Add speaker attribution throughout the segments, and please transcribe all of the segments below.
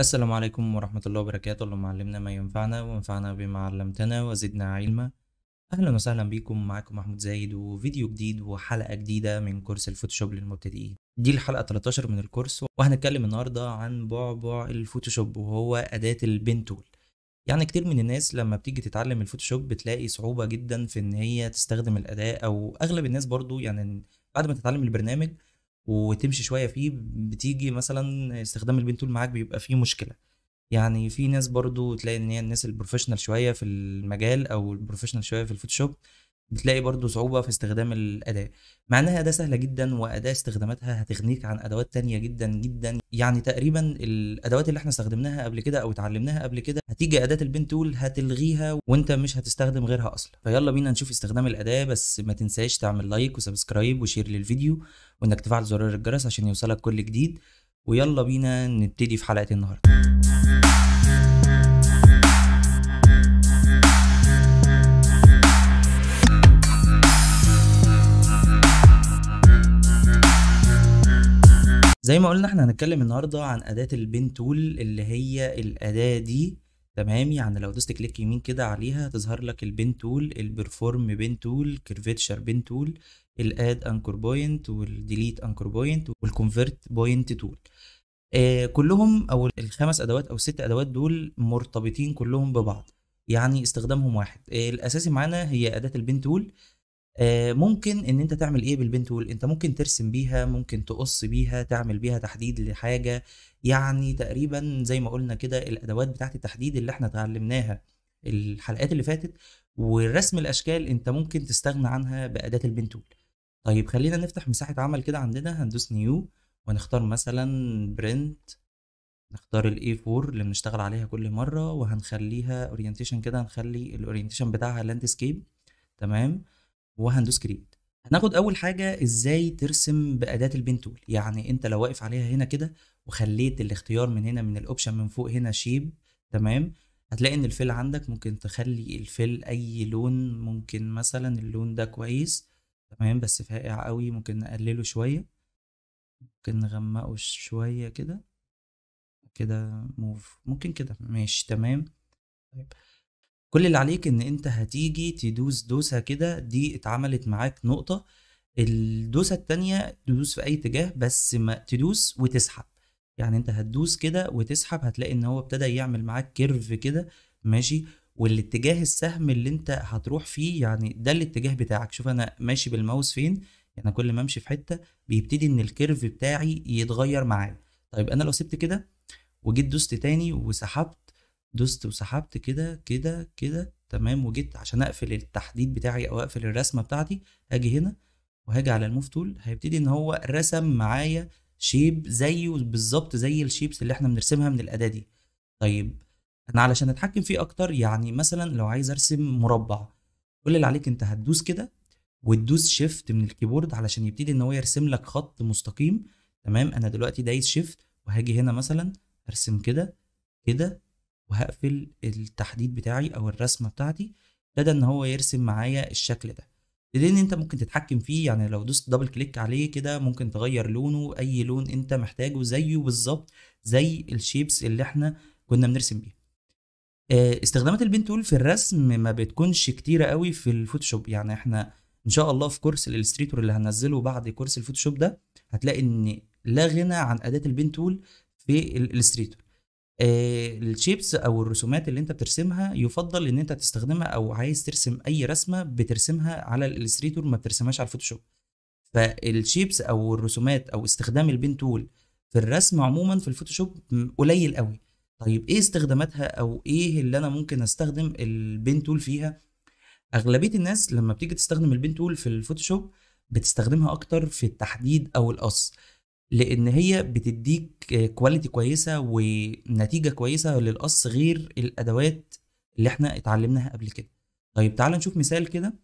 Speaker 1: السلام عليكم ورحمة الله وبركاته اللهم علمنا ما ينفعنا وانفعنا بما علمتنا وزدنا علما أهلا وسهلا بيكم معاكم محمود زايد وفيديو جديد وحلقة جديدة من كورس الفوتوشوب للمبتدئين دي الحلقة 13 من الكورس وهنتكلم النهاردة عن بعبع الفوتوشوب وهو أداة البين تول يعني كتير من الناس لما بتيجي تتعلم الفوتوشوب بتلاقي صعوبة جدا في إن هي تستخدم الأداة أو أغلب الناس برضو يعني بعد ما تتعلم البرنامج وتمشي شويه فيه بتيجي مثلا استخدام البين تول معاك بيبقى فيه مشكله يعني في ناس برضو تلاقي ان هي الناس البروفيشنال شويه في المجال او البروفيشنال شويه في الفوتوشوب بتلاقي برضو صعوبة في استخدام الأداة مع إنها أداة سهلة جدا وأداة استخداماتها هتغنيك عن أدوات تانية جدا جدا يعني تقريبا الأدوات اللي احنا استخدمناها قبل كده أو اتعلمناها قبل كده هتيجي أداة البين تول هتلغيها وأنت مش هتستخدم غيرها أصلا فيلا بينا نشوف استخدام الأداة بس ما تنساش تعمل لايك وسبسكرايب وشير للفيديو وإنك تفعل زرار الجرس عشان يوصلك كل جديد ويلا بينا نبتدي في حلقة النهاردة زي ما قلنا احنا هنتكلم النهارده عن اداه البين تول اللي هي الاداه دي تمام يعني لو دوست كليك يمين كده عليها هتظهر لك البين تول البرفورم بين تول كيرفيتشر بين تول الاد انكر بوينت والديليت انكر بوينت والكونفرت بوينت تول كلهم او الخمس ادوات او الست ادوات دول مرتبطين كلهم ببعض يعني استخدامهم واحد آه، الاساسي معانا هي اداه البين تول آه، ممكن ان انت تعمل ايه بالبنت وول انت ممكن ترسم بيها ممكن تقص بيها تعمل بيها تحديد لحاجه يعني تقريبا زي ما قلنا كده الادوات بتاعت التحديد اللي احنا اتعلمناها الحلقات اللي فاتت ورسم الاشكال انت ممكن تستغنى عنها باداه البنت وول طيب خلينا نفتح مساحه عمل كده عندنا هندوس نيو ونختار مثلا برنت نختار الاي 4 اللي بنشتغل عليها كل مره وهنخليها اورينتيشن كده هنخلي الاورينتيشن بتاعها لاندسكيب تمام وهندوس كريت هناخد اول حاجه ازاي ترسم باداه البين تول يعني انت لو واقف عليها هنا كده وخليت الاختيار من هنا من الاوبشن من فوق هنا شيب تمام هتلاقي ان الفيل عندك ممكن تخلي الفيل اي لون ممكن مثلا اللون ده كويس تمام بس فاقع قوي ممكن نقلله شويه ممكن نغمقه شويه كده كده موف ممكن كده ماشي تمام طيب كل اللي عليك ان انت هتيجي تدوس دوسة كده دي اتعملت معاك نقطة الدوسة التانية تدوس في اي اتجاه بس ما تدوس وتسحب يعني انت هتدوس كده وتسحب هتلاقي ان هو ابتدى يعمل معاك كيرف كده ماشي والاتجاه السهم اللي انت هتروح فيه يعني ده الاتجاه بتاعك شوف انا ماشي بالماوس فين يعني كل ما امشي في حته بيبتدي ان الكيرف بتاعي يتغير معايا طيب انا لو سبت كده وجيت دوست تاني وسحبت دوست وسحبت كده كده كده تمام وجيت عشان اقفل التحديد بتاعي او اقفل الرسمه بتاعتي هاجي هنا وهاجي على الموف تول هيبتدي ان هو رسم معايا شيب زيه بالظبط زي الشيبس اللي احنا بنرسمها من الاداه دي طيب انا علشان اتحكم فيه اكتر يعني مثلا لو عايز ارسم مربع كل اللي عليك انت هتدوس كده وتدوس شيفت من الكيبورد علشان يبتدي ان هو يرسم لك خط مستقيم تمام انا دلوقتي دايس شيفت وهاجي هنا مثلا ارسم كده كده وهقفل التحديد بتاعي او الرسمه بتاعتي ابتدى ان هو يرسم معايا الشكل ده لان انت ممكن تتحكم فيه يعني لو دوست دبل كليك عليه كده ممكن تغير لونه اي لون انت محتاجه زيه بالظبط زي الشيبس اللي احنا كنا بنرسم بيها آه، استخدامات البين تول في الرسم ما بتكونش كتيرة قوي في الفوتوشوب يعني احنا ان شاء الله في كورس الالستريتور اللي هنزله بعد كورس الفوتوشوب ده هتلاقي ان لا غنى عن اداة البين تول في الالستريتور آه، الشيبس او الرسومات اللي انت بترسمها يفضل ان انت تستخدمها او عايز ترسم اي رسمه بترسمها على الاليستريتور ما بترسمهاش على الفوتوشوب فالشيبس او الرسومات او استخدام البين تول في الرسم عموما في الفوتوشوب قليل قوي طيب ايه استخداماتها او ايه اللي انا ممكن استخدم البين تول فيها اغلبيه الناس لما بتيجي تستخدم البين تول في الفوتوشوب بتستخدمها اكتر في التحديد او القص لان هي بتديك كواليتي كويسه ونتيجه كويسه للقص غير الادوات اللي احنا اتعلمناها قبل كده طيب تعال نشوف مثال كده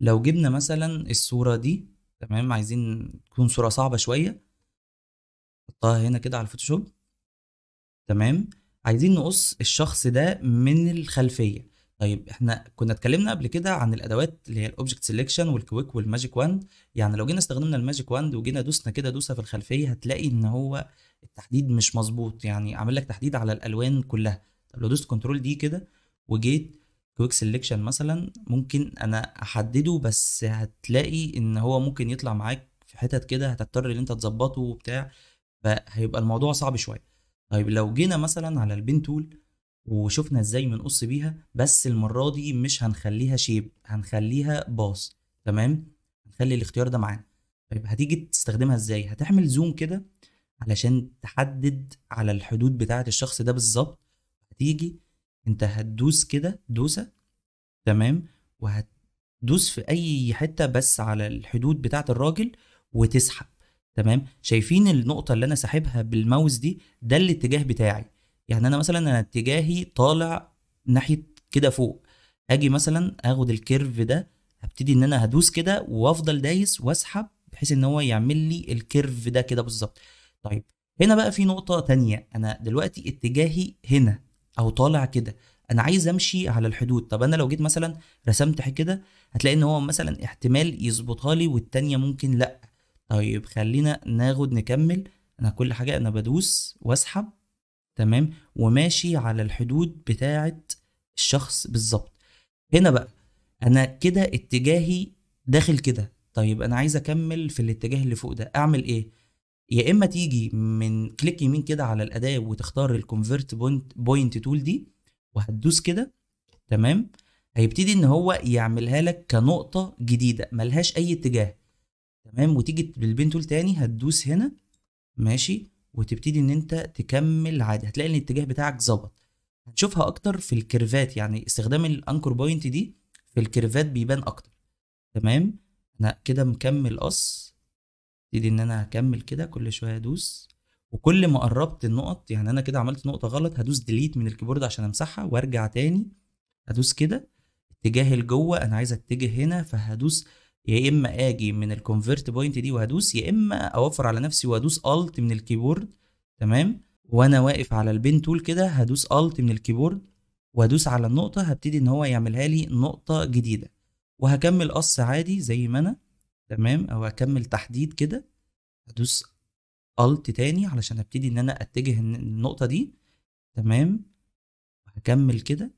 Speaker 1: لو جبنا مثلا الصوره دي تمام عايزين تكون صوره صعبه شويه نحطها هنا كده على الفوتوشوب تمام عايزين نقص الشخص ده من الخلفيه طيب احنا كنا اتكلمنا قبل كده عن الادوات اللي هي الاوبجكت سيلكشن والكويك والماجيك واند يعني لو جينا استخدمنا الماجيك واند وجينا دوسنا كده دوسه في الخلفيه هتلاقي ان هو التحديد مش مظبوط يعني عامل لك تحديد على الالوان كلها طب لو دوست كنترول دي كده وجيت كويك سيلكشن مثلا ممكن انا احدده بس هتلاقي ان هو ممكن يطلع معاك في حتت كده هتضطر ان انت تظبطه وبتاع فهيبقى الموضوع صعب شويه طيب لو جينا مثلا على البين تول وشفنا ازاي بنقص بيها بس المره دي مش هنخليها شيب هنخليها باص تمام هنخلي الاختيار ده معانا طيب هتيجي تستخدمها ازاي هتعمل زوم كده علشان تحدد على الحدود بتاعه الشخص ده بالظبط هتيجي انت هتدوس كده دوسه تمام وهتدوس في اي حته بس على الحدود بتاعه الراجل وتسحب تمام شايفين النقطه اللي انا ساحبها بالماوس دي ده الاتجاه بتاعي يعني انا مثلا انا اتجاهي طالع ناحيه كده فوق اجي مثلا اخد الكيرف ده هبتدي ان انا هدوس كده وافضل دايس واسحب بحيث ان هو يعمل لي الكيرف ده كده بالظبط طيب هنا بقى في نقطه تانية انا دلوقتي اتجاهي هنا او طالع كده انا عايز امشي على الحدود طب انا لو جيت مثلا رسمت كده هتلاقي ان هو مثلا احتمال يظبطها لي والتانية ممكن لا طيب خلينا ناخد نكمل انا كل حاجه انا بدوس واسحب تمام وماشي على الحدود بتاعه الشخص بالظبط هنا بقى انا كده اتجاهي داخل كده طيب انا عايز اكمل في الاتجاه اللي فوق ده اعمل ايه يا اما تيجي من كليك يمين كده على الاداه وتختار الكونفرت بوينت تول دي وهتدوس كده تمام هيبتدي ان هو يعملها لك كنقطه جديده ملهاش اي اتجاه تمام وتيجي بالبين تول تاني هتدوس هنا ماشي وتبتدي ان انت تكمل عادي هتلاقي ان الاتجاه بتاعك ظبط هنشوفها اكتر في الكيرفات يعني استخدام الانكر بوينت دي في الكيرفات بيبان اكتر تمام انا كده مكمل قص ابتدي ان انا هكمل كده كل شويه ادوس وكل ما قربت النقط يعني انا كده عملت نقطه غلط هدوس ديليت من الكيبورد عشان امسحها وارجع تاني ادوس كده اتجاهي لجوه انا عايز اتجه هنا فهدوس يا اما اجي من الكونفرت بوينت دي وهدوس يا اما اوفر على نفسي وهدوس الت من الكيبورد تمام وانا واقف على البين تول كده هدوس الت من الكيبورد وهدوس على النقطه هبتدي ان هو يعملها لي نقطه جديده وهكمل قص عادي زي ما انا تمام او هكمل تحديد كده هدوس الت تاني علشان ابتدي ان انا اتجه النقطه دي تمام هكمل كده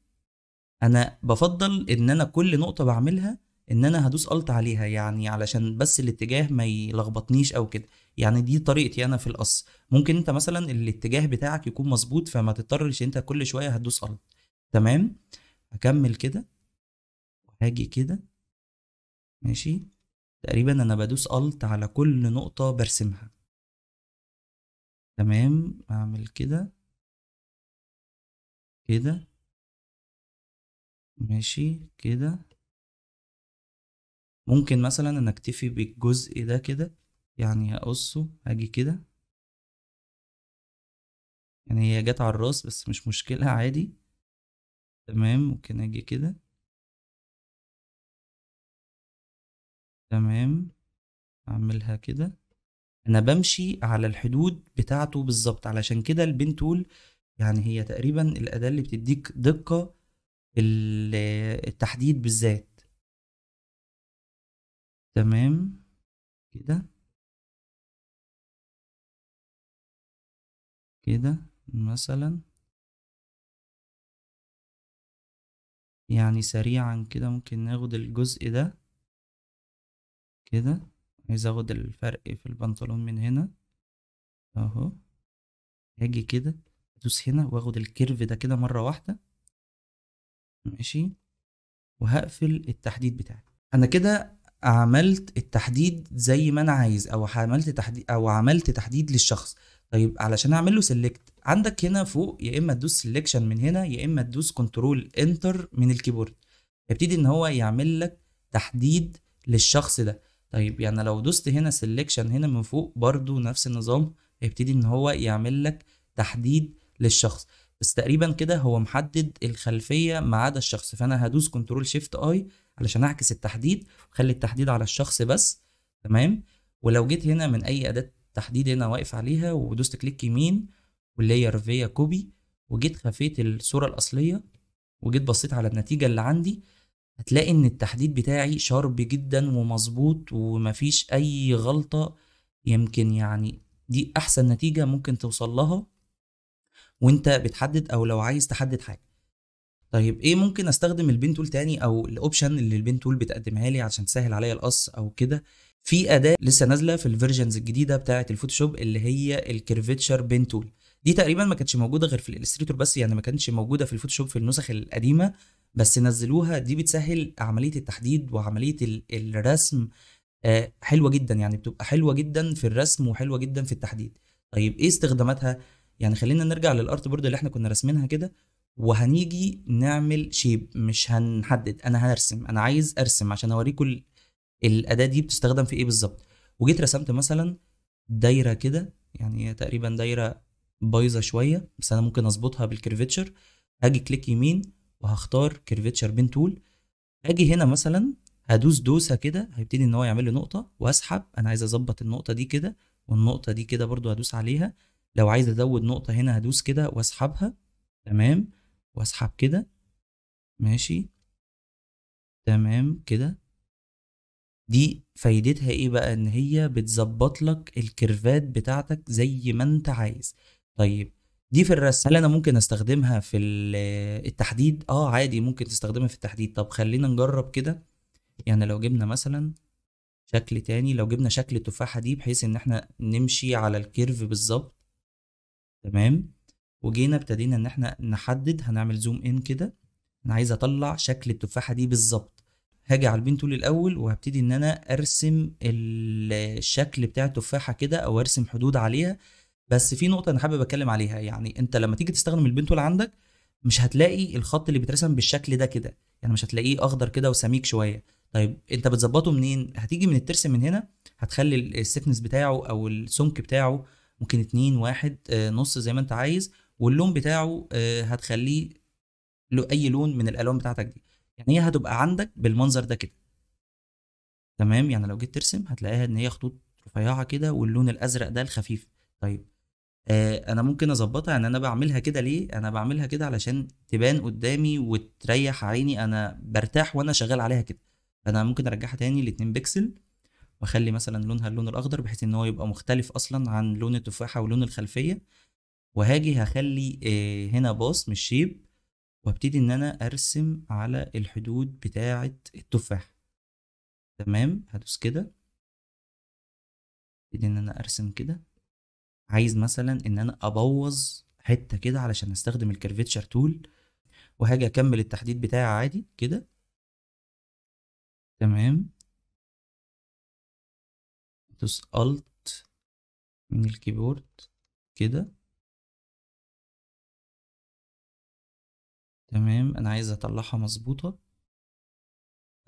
Speaker 1: انا بفضل ان انا كل نقطه بعملها ان انا هدوس الت عليها يعني علشان بس الاتجاه ما يلخبطنيش او كده يعني دي طريقتي انا في القص ممكن انت مثلا الاتجاه بتاعك يكون مظبوط فما تضطرش انت كل شويه هتدوس الت تمام هكمل كده وهاجي كده ماشي تقريبا انا بدوس الت على كل نقطه برسمها تمام اعمل كده كده ماشي كده ممكن مثلا انا اكتفي بالجزء ده كده يعني هقصه هاجي كده يعني هي جت على الراس بس مش مشكلة عادي تمام ممكن اجي كده تمام اعملها كده انا بمشي على الحدود بتاعته بالظبط علشان كده البين تول يعني هي تقريبا الاداة اللي بتديك دقة التحديد بالذات تمام كده كده مثلا يعني سريعا كده ممكن ناخد الجزء ده كده عايز اخد الفرق في البنطلون من هنا اهو اجي كده ادوس هنا واخد الكيرف ده كده مره واحده ماشي وهقفل التحديد بتاعي انا كده عملت التحديد زي ما انا عايز او عملت تحديد او عملت تحديد للشخص طيب علشان اعمل له سيلكت عندك هنا فوق يا اما تدوس سيلكشن من هنا يا اما تدوس كنترول انتر من الكيبورد يبتدي ان هو يعمل لك تحديد للشخص ده طيب يعني لو دوست هنا سيلكشن هنا من فوق برضو نفس النظام يبتدي ان هو يعمل لك تحديد للشخص بس تقريبا كده هو محدد الخلفيه ما عدا الشخص فانا هدوس كنترول شيفت اي علشان اعكس التحديد خلي التحديد على الشخص بس تمام ولو جيت هنا من اي اداه تحديد هنا واقف عليها ودوست كليك يمين واللاير فيا كوبي وجيت خفيت الصوره الاصليه وجيت بصيت على النتيجه اللي عندي هتلاقي ان التحديد بتاعي شارب جدا ومظبوط ومفيش اي غلطه يمكن يعني دي احسن نتيجه ممكن توصل لها وانت بتحدد او لو عايز تحدد حاجه طيب ايه ممكن استخدم البين تول تاني او الاوبشن اللي البين تول بتقدمها لي عشان تسهل عليا القص او كده في اداه لسه نازله في الفيرجنز الجديده بتاعه الفوتوشوب اللي هي الكيرفيتشر بين تول دي تقريبا ما كانتش موجوده غير في الالستريتور بس يعني ما كانتش موجوده في الفوتوشوب في النسخ القديمه بس نزلوها دي بتسهل عمليه التحديد وعمليه الرسم آه، حلوه جدا يعني بتبقى حلوه جدا في الرسم وحلوه جدا في التحديد طيب ايه استخداماتها يعني خلينا نرجع للارت بورد اللي احنا كنا راسمينها كده وهنيجي نعمل شيب مش هنحدد انا هرسم انا عايز ارسم عشان اوريكم الاداه دي بتستخدم في ايه بالظبط وجيت رسمت مثلا دايره كده يعني هي تقريبا دايره بايظه شويه بس انا ممكن اظبطها بالكرفتشر هاجي كليك يمين وهختار كرفتشر بين تول اجي هنا مثلا هدوس دوسه كده هيبتدي ان هو يعمل لي نقطه واسحب انا عايز اظبط النقطه دي كده والنقطه دي كده برضو هدوس عليها لو عايز ازود نقطه هنا هدوس كده واسحبها تمام واسحب كده ماشي تمام كده دي فايدتها ايه بقى ان هي بتظبط لك الكيرفات بتاعتك زي ما انت عايز طيب دي في الرسم هل انا ممكن استخدمها في التحديد اه عادي ممكن تستخدمها في التحديد طب خلينا نجرب كده يعني لو جبنا مثلا شكل تاني لو جبنا شكل التفاحة دي بحيث ان احنا نمشي على الكيرف بالظبط تمام وجينا ابتدينا ان احنا نحدد هنعمل زوم ان كده انا عايز اطلع شكل التفاحه دي بالظبط هاجي على البين تول الاول وهبتدي ان انا ارسم الشكل بتاع التفاحه كده او ارسم حدود عليها بس في نقطه انا حابب اتكلم عليها يعني انت لما تيجي تستخدم البين تول عندك مش هتلاقي الخط اللي بيترسم بالشكل ده كده يعني مش هتلاقيه اخضر كده وسميك شويه طيب انت بتظبطه منين هتيجي من الترسم من هنا هتخلي السيفنس بتاعه او السمك بتاعه ممكن اتنين واحد آه، نص زي ما انت عايز واللون بتاعه آه، هتخليه له اي لون من الالوان بتاعتك دي يعني هي هتبقى عندك بالمنظر ده كده تمام يعني لو جيت ترسم هتلاقيها ان هي خطوط رفيعه كده واللون الازرق ده الخفيف طيب آه انا ممكن اظبطها ان انا بعملها كده ليه انا بعملها كده علشان تبان قدامي وتريح عيني انا برتاح وانا شغال عليها كده انا ممكن ارجعها تاني ل 2 بكسل واخلي مثلا لونها اللون الاخضر بحيث ان هو يبقى مختلف اصلا عن لون التفاحه ولون الخلفيه وهاجي هخلي آه، هنا باص مش شيب وابتدي ان انا ارسم على الحدود بتاعة التفاح تمام هدوس كده ابتدي ان انا ارسم كده عايز مثلا ان انا ابوظ حتة كده علشان استخدم الكرفتشر تول وهاجي اكمل التحديد بتاعي عادي كده تمام هدوس الت من الكيبورد كده تمام انا عايز اطلعها مظبوطه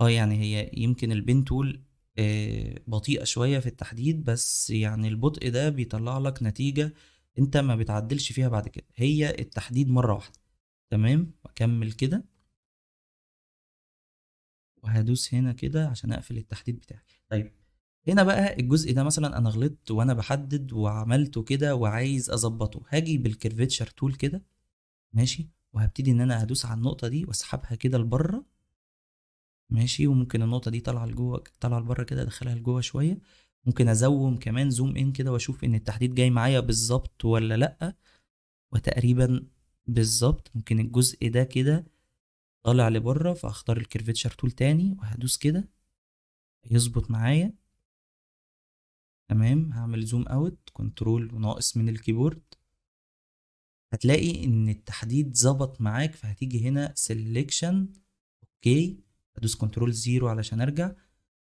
Speaker 1: اه يعني هي يمكن البين تول آه بطيئه شويه في التحديد بس يعني البطء ده بيطلع لك نتيجه انت ما بتعدلش فيها بعد كده هي التحديد مره واحده تمام واكمل كده وهدوس هنا كده عشان اقفل التحديد بتاعي طيب هنا بقى الجزء ده مثلا انا غلطت وانا بحدد وعملته كده وعايز اظبطه هاجي بالكيرفيتشر تول كده ماشي وهبتدي ان انا ادوس على النقطه دي واسحبها كده لبره ماشي وممكن النقطه دي طالعه لجوه طالعه لبره كده ادخلها لجوه شويه ممكن ازوم كمان زوم ان كده واشوف ان التحديد جاي معايا بالظبط ولا لا وتقريبا بالظبط ممكن الجزء ده كده طالع لبره فاختار الكيرفتشر تول تاني وهدوس كده يظبط معايا تمام هعمل زوم اوت كنترول وناقص من الكيبورد هتلاقي ان التحديد ظبط معاك فهتيجي هنا سيلكشن اوكي هدوس كنترول زيرو علشان ارجع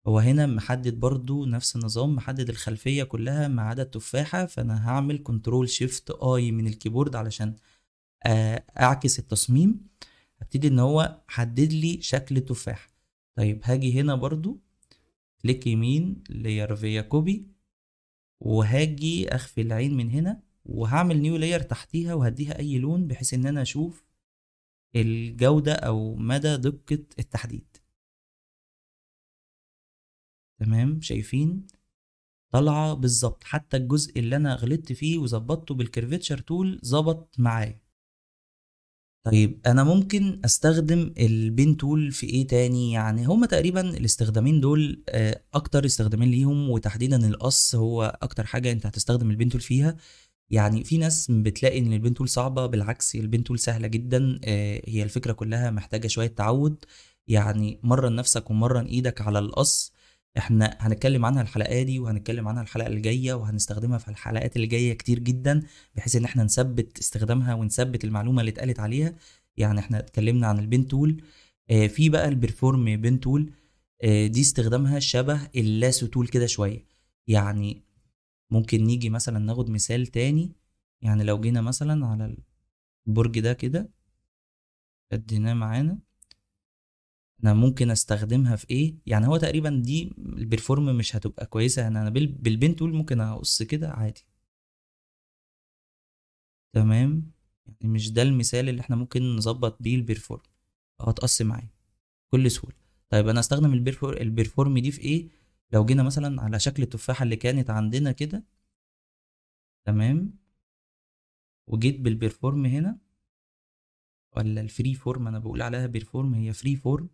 Speaker 1: هو هنا محدد برضو نفس النظام محدد الخلفية كلها ما عدا التفاحة فانا هعمل كنترول شيفت اي من الكيبورد علشان آه، اعكس التصميم هبتدي ان هو حدد لي شكل تفاح طيب هاجي هنا برضو كليك يمين لير فيا كوبي وهاجي اخفي العين من هنا وهعمل نيو لاير تحتيها وهديها اي لون بحيث ان انا اشوف الجودة او مدى دقة التحديد تمام شايفين طالعة بالظبط حتى الجزء اللي انا غلطت فيه وظبطته بالكرفتشر تول ظبط معايا طيب انا ممكن استخدم البين تول في ايه تاني يعني هما تقريبا الاستخدامين دول آه، اكتر استخدامين ليهم وتحديدا القص هو اكتر حاجه انت هتستخدم البين تول فيها يعني في ناس بتلاقي ان البنتول صعبه بالعكس البنتول سهله جدا آه، هي الفكره كلها محتاجه شويه تعود يعني مرن نفسك ومرن ايدك على القص احنا هنتكلم عنها الحلقه دي وهنتكلم عنها الحلقه الجايه وهنستخدمها في الحلقات اللي جايه كتير جدا بحيث ان احنا نثبت استخدامها ونثبت المعلومه اللي اتقالت عليها يعني احنا اتكلمنا عن البين تول آه، في بقى البرفورم بين تول آه، دي استخدامها شبه اللاسو تول كده شويه يعني ممكن نيجي مثلا ناخد مثال تاني يعني لو جينا مثلا على البرج ده كده اديناه معانا انا ممكن استخدمها في ايه يعني هو تقريبا دي البرفورم مش هتبقى كويسه يعني انا بالبين تول ممكن اقص كده عادي تمام يعني مش ده المثال اللي احنا ممكن نظبط بيه البرفورم هتقص أه، معايا بكل سهوله طيب انا استخدم البرفورم دي في ايه لو جينا مثلا على شكل التفاحة اللي كانت عندنا كده تمام وجيت بالبرفورم هنا ولا الفري فورم انا بقول عليها بيرفورم هي فري فورم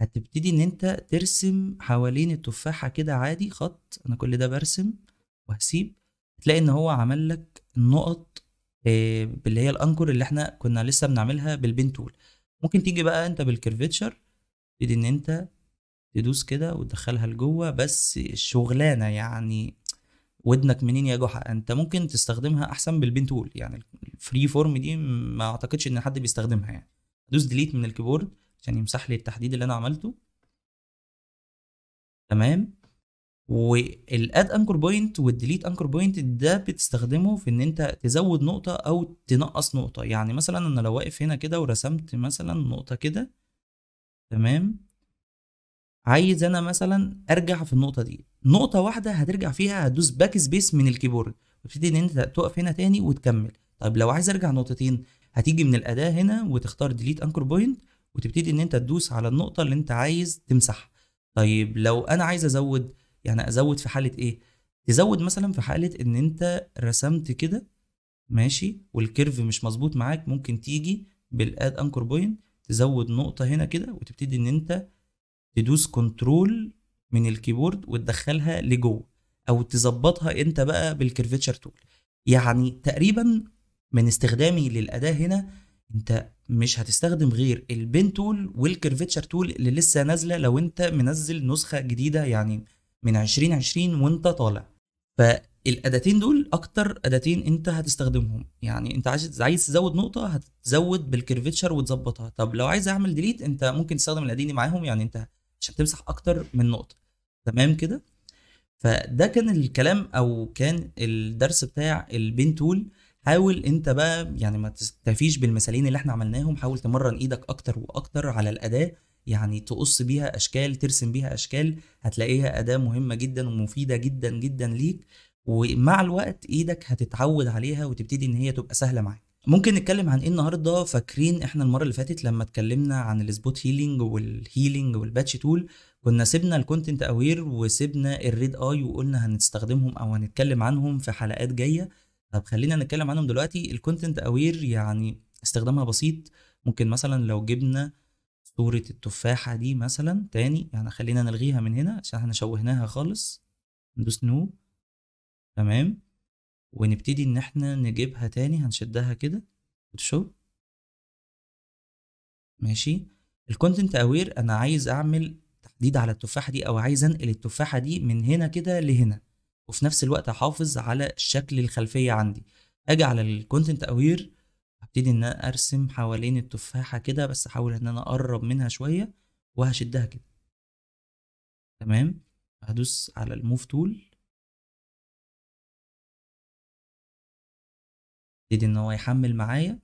Speaker 1: هتبتدي ان انت ترسم حوالين التفاحة كده عادي خط انا كل ده برسم وهسيب هتلاقي ان هو عمل لك النقط آه، اللي هي الانكر اللي احنا كنا لسه بنعملها بالبين تول ممكن تيجي بقى انت بالكيرفيتشر تبتدي ان انت تدوس كده وتدخلها لجوه بس الشغلانه يعني ودنك منين يا جحا انت ممكن تستخدمها احسن بالبين تول يعني الفري فورم دي ما اعتقدش ان حد بيستخدمها يعني دوس ديليت من الكيبورد عشان يمسح لي التحديد اللي انا عملته تمام والاد انكر بوينت والديليت انكر بوينت ده بتستخدمه في ان انت تزود نقطه او تنقص نقطه يعني مثلا انا لو واقف هنا كده ورسمت مثلا نقطه كده تمام عايز انا مثلا ارجع في النقطه دي نقطه واحده هترجع فيها هتدوس باك سبيس من الكيبورد وتبتدي ان انت تقف هنا تاني وتكمل طيب لو عايز ارجع نقطتين هتيجي من الاداه هنا وتختار ديليت انكر بوينت وتبتدي ان انت تدوس على النقطه اللي انت عايز تمسحها طيب لو انا عايز ازود يعني ازود في حاله ايه تزود مثلا في حاله ان انت رسمت كده ماشي والكيرف مش مظبوط معاك ممكن تيجي بالاد انكر بوينت تزود نقطه هنا كده وتبتدي ان انت تدوس كنترول من الكيبورد وتدخلها لجوه او تظبطها انت بقى بالكرفتشر تول يعني تقريبا من استخدامي للاداه هنا انت مش هتستخدم غير البين تول والكرفتشر تول اللي لسه نازله لو انت منزل نسخه جديده يعني من 2020 وانت طالع فالاداتين دول اكتر اداتين انت هتستخدمهم يعني انت عايز عايز تزود نقطه هتزود بالكرفتشر وتظبطها طب لو عايز اعمل ديليت انت ممكن تستخدم الاداتين معاهم يعني انت عشان تمسح اكتر من نقطه تمام كده فده كان الكلام او كان الدرس بتاع البين تول حاول انت بقى يعني ما تكتفيش بالمثالين اللي احنا عملناهم حاول تمرن ايدك اكتر واكتر على الاداه يعني تقص بيها اشكال ترسم بيها اشكال هتلاقيها اداه مهمه جدا ومفيده جدا جدا ليك ومع الوقت ايدك هتتعود عليها وتبتدي ان هي تبقى سهله معاك ممكن نتكلم عن ايه النهارده فاكرين احنا المره اللي فاتت لما اتكلمنا عن السبوت هيلينج والهيلينج والباتش تول كنا سيبنا الكونتنت اوير وسيبنا الريد اي وقلنا هنستخدمهم او هنتكلم عنهم في حلقات جايه طب خلينا نتكلم عنهم دلوقتي الكونتنت اوير يعني استخدامها بسيط ممكن مثلا لو جبنا صورة التفاحة دي مثلا تاني يعني خلينا نلغيها من هنا عشان احنا شوهناها خالص ندوس نو تمام ونبتدي ان احنا نجيبها تاني هنشدها كده فوتوشوب ماشي الكونتنت اوير انا عايز اعمل تحديد على التفاحه دي او عايز انقل التفاحه دي من هنا كده لهنا وفي نفس الوقت احافظ على شكل الخلفيه عندي اجي على الكونتنت اوير هبتدي ان انا ارسم حوالين التفاحه كده بس احاول ان انا اقرب منها شويه وهشدها كده تمام هدوس على الموف تول يبتدي ان هو يحمل معايا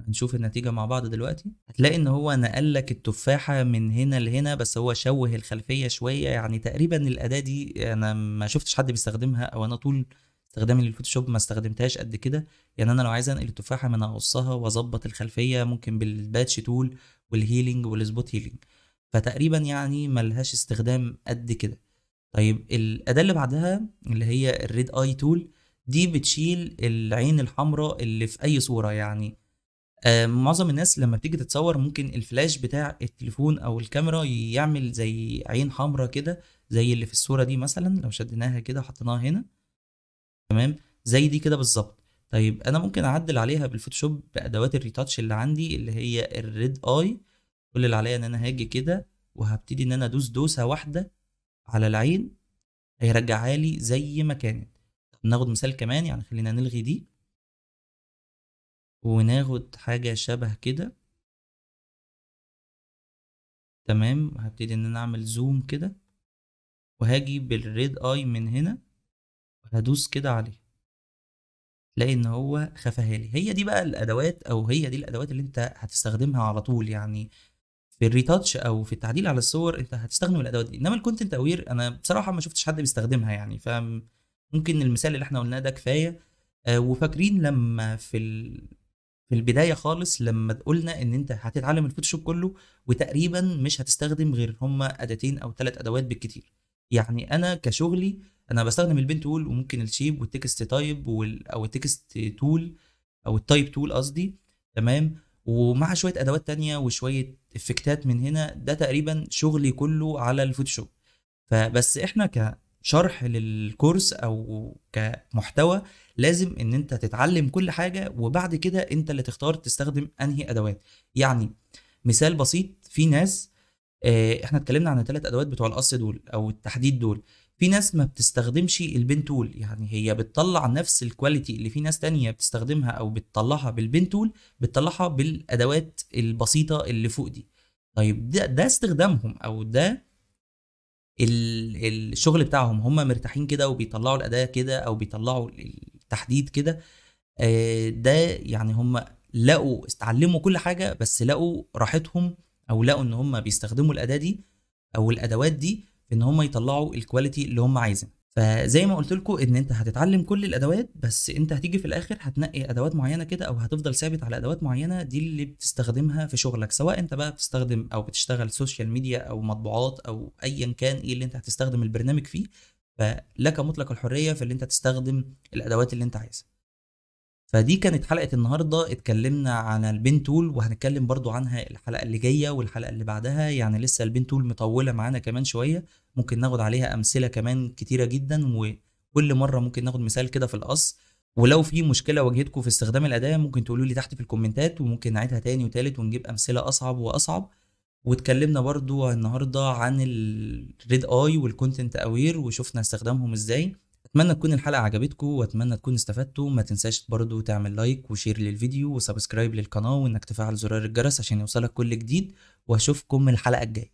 Speaker 1: هنشوف النتيجة مع بعض دلوقتي هتلاقي ان هو نقل لك التفاحة من هنا لهنا بس هو شوه الخلفية شوية يعني تقريبا الأداة دي أنا ما شفتش حد بيستخدمها أو أنا طول استخدامي للفوتوشوب ما استخدمتهاش قد كده يعني أنا لو عايز أنقل التفاحة من أقصها وأظبط الخلفية ممكن بالباتش تول والهيلينج والسبوت هيلينج فتقريبا يعني ملهاش استخدام قد كده طيب الأداة اللي بعدها اللي هي الريد اي تول دي بتشيل العين الحمراء اللي في اي صوره يعني آه معظم الناس لما بتيجي تتصور ممكن الفلاش بتاع التليفون او الكاميرا يعمل زي عين حمراء كده زي اللي في الصوره دي مثلا لو شدناها كده وحطيناها هنا تمام زي دي كده بالظبط طيب انا ممكن اعدل عليها بالفوتوشوب بادوات الريتاتش اللي عندي اللي هي الريد اي كل اللي عليا ان انا هاجي كده وهبتدي ان انا ادوس دوسه واحده على العين هيرجعها لي زي ما كانت ناخد مثال كمان يعني خلينا نلغي دي وناخد حاجة شبه كده تمام هبتدي ان انا اعمل زوم كده وهاجي بالريد اي من هنا وهدوس كده عليه تلاقي ان هو خفاها لي هي دي بقى الادوات او هي دي الادوات اللي انت هتستخدمها على طول يعني في الريتاتش او في التعديل على الصور انت هتستخدم الادوات دي انما الكونتنت اوير انا بصراحه ما شفتش حد بيستخدمها يعني فاهم ممكن المثال اللي احنا قلناه ده كفايه آه وفاكرين لما في ال... في البدايه خالص لما قلنا ان انت هتتعلم الفوتوشوب كله وتقريبا مش هتستخدم غير هما اداتين او ثلاث ادوات بالكتير يعني انا كشغلي انا بستخدم البين تول وممكن الشيب والتكست تايب وال... او التكست تول او التايب تول قصدي تمام ومع شويه ادوات تانية وشويه افكتات من هنا ده تقريبا شغلي كله على الفوتوشوب فبس احنا ك شرح للكورس او كمحتوى لازم ان انت تتعلم كل حاجه وبعد كده انت اللي تختار تستخدم انهي ادوات يعني مثال بسيط في ناس آه، احنا اتكلمنا عن الثلاث ادوات بتوع القص دول او التحديد دول في ناس ما بتستخدمش البين تول يعني هي بتطلع نفس الكواليتي اللي في ناس تانية بتستخدمها او بتطلعها بالبين تول بتطلعها بالادوات البسيطه اللي فوق دي طيب ده, ده استخدامهم او ده الشغل بتاعهم هم مرتاحين كده وبيطلعوا الاداء كده او بيطلعوا التحديد كده آه، ده يعني هم لقوا استعلموا كل حاجه بس لقوا راحتهم او لقوا ان هم بيستخدموا الاداه دي او الادوات دي في ان هم يطلعوا الكواليتي اللي هم عايزينها فزي ما قلت لكم ان انت هتتعلم كل الادوات بس انت هتيجي في الاخر هتنقي ادوات معينه كده او هتفضل ثابت على ادوات معينه دي اللي بتستخدمها في شغلك سواء انت بقى بتستخدم او بتشتغل سوشيال ميديا او مطبوعات او ايا كان ايه اللي انت هتستخدم البرنامج فيه فلك مطلق الحريه في اللي انت تستخدم الادوات اللي انت عايزها فدي كانت حلقه النهارده اتكلمنا عن البين تول وهنتكلم برضو عنها الحلقه اللي جايه والحلقه اللي بعدها يعني لسه البين تول مطوله معانا كمان شويه ممكن ناخد عليها امثله كمان كتيره جدا وكل مره ممكن ناخد مثال كده في القص ولو في مشكله واجهتكم في استخدام الاداه ممكن تقولوا لي تحت في الكومنتات وممكن نعيدها تاني وتالت ونجيب امثله اصعب واصعب واتكلمنا برضو النهارده عن الريد اي والكونتنت اوير وشفنا استخدامهم ازاي اتمنى تكون الحلقه عجبتكم واتمنى تكون استفدتوا ما تنساش برضو تعمل لايك وشير للفيديو وسبسكرايب للقناه وانك تفعل زرار الجرس عشان يوصلك كل جديد واشوفكم الحلقه الجايه